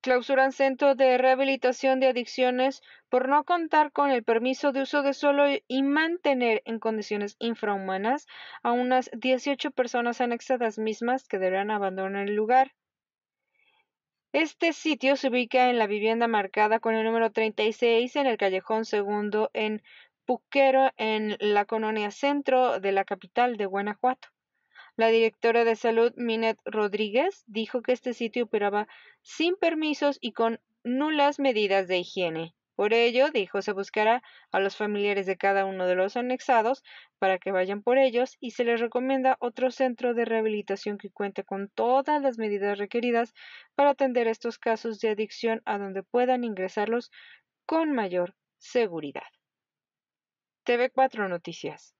clausuran centro de rehabilitación de adicciones por no contar con el permiso de uso de suelo y mantener en condiciones infrahumanas a unas 18 personas anexadas mismas que deberán abandonar el lugar. Este sitio se ubica en la vivienda marcada con el número 36 en el callejón segundo en Puquero, en la colonia centro de la capital de Guanajuato. La directora de salud, Minet Rodríguez, dijo que este sitio operaba sin permisos y con nulas medidas de higiene. Por ello, dijo, se buscará a los familiares de cada uno de los anexados para que vayan por ellos y se les recomienda otro centro de rehabilitación que cuente con todas las medidas requeridas para atender estos casos de adicción a donde puedan ingresarlos con mayor seguridad. TV4 Noticias.